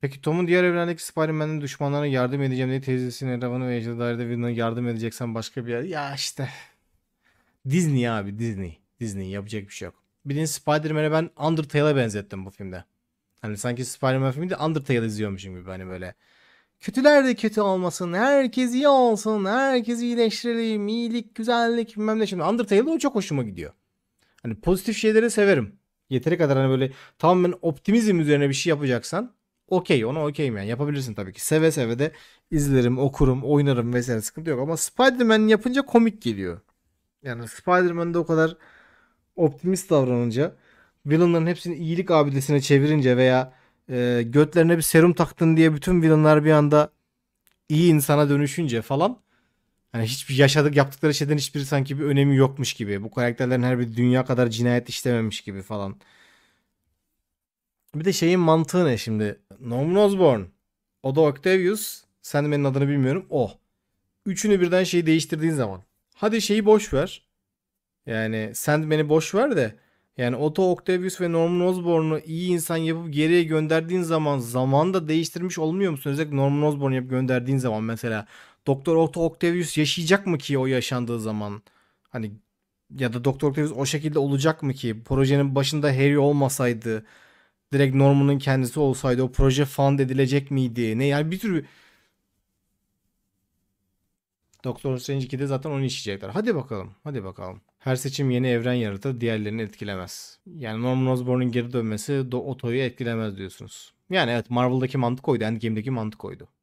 Peki Tom'un diğer evrendeki Spider-Man'in düşmanlarına yardım edeceğim diye teyzesinin etrafını ve Ejder Dairede birine yardım edeceksen başka bir yer. Ya işte. Disney abi Disney. Disney yapacak bir şey yok. Birinci Spider-Man'e ben Undertale'a benzettim bu filmde. Hani sanki Spider-Man filmi de Undertale izliyormuşum gibi hani böyle. Kötüler de kötü olmasın, herkes iyi olsun, herkes iyileştirelim, iyilik, güzellik bilmem ne. Şimdi Undertale'da o çok hoşuma gidiyor. Hani pozitif şeyleri severim. Yeteri kadar hani böyle tamamen optimizm üzerine bir şey yapacaksan okey ona okeyim yani yapabilirsin tabii ki. Seve seve de izlerim, okurum, oynarım vesaire sıkıntı yok. Ama Spider-Man yapınca komik geliyor. Yani Spider-Man'de o kadar optimist davranınca villainların hepsini iyilik abidesine çevirince veya e, götlerine bir serum taktın diye bütün villainlar bir anda iyi insana dönüşünce falan yani hiçbir yaşadık yaptıkları şeyden hiçbir sanki bir önemi yokmuş gibi. Bu karakterlerin her bir dünya kadar cinayet işlememiş gibi falan. Bir de şeyin mantığı ne şimdi? Norman Osborn, Oda Octavius, benim adını bilmiyorum. O. Üçünü birden şeyi değiştirdiğin zaman. Hadi şeyi boş ver. Yani Sandman'i boş ver de yani Otto Octavius ve Norman Osborn'u iyi insan yapıp geriye gönderdiğin zaman zaman da değiştirmiş olmuyor musun? Özellikle Norman Osborn'u yapıp gönderdiğin zaman mesela Doktor Otto Octavius yaşayacak mı ki o yaşandığı zaman? Hani ya da Doktor Octavius o şekilde olacak mı ki? Projenin başında Harry olmasaydı direkt Norman'ın kendisi olsaydı o proje fund edilecek miydi? Ne yani bir tür Doktor Strange 2'de zaten onu işleyecekler. Hadi bakalım. Hadi bakalım. Her seçim yeni evren yaratır, diğerlerini etkilemez. Yani Norman Osborn'un geri dönmesi Do Oto'yu etkilemez diyorsunuz. Yani evet Marvel'daki mantık oydu, Endgame'deki mantık oydu.